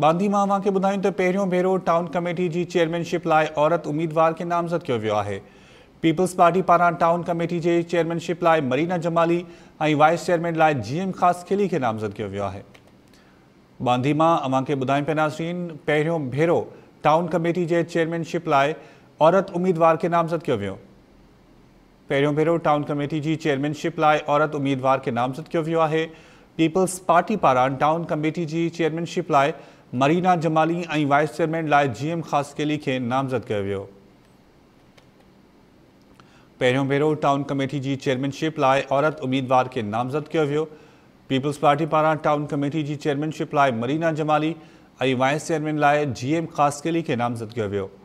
बांदी मां वां खे ॿुधायूं त भेरो टाउन कमेटी जी चेयरमैनशिप लाए औरत उम्मीदवार के नामज़द किया वियो peoples party Para town committee के चेयरमैनशिप लाए मरीना जमाली और वाइस चेयरमैन लाए जीएम खास खिली के नामज़द किया वियो आहे बांदी मां अव्हां बुधाई ॿुधायूं नासरीन भेरो टाउन कमेटी के चेयरमैनशिप लाए औरत उम्मीदवार के नामज़द कयो वियो पहिरियों भेरो टाउन कमेटी जी चेयरमैनशिप लाए औरत उम्मीदवार के नामज़द किया वियो peoples party Para town committee जी चेयरमैनशिप लाए मरीना जमाली और वाइस चेयरमैन लाइ जीएम केली के नामज़द कर वियो भेरों टाउन कमेटी की चेयरमैनशिप लाइ औरत उम्मीदवार के नामज़द किया peoples party Para town committee की चेयरमैनशिप लाय मरीना जमाली और वाइस चेयरमैन लाइ जीएम केली के नामज़द किया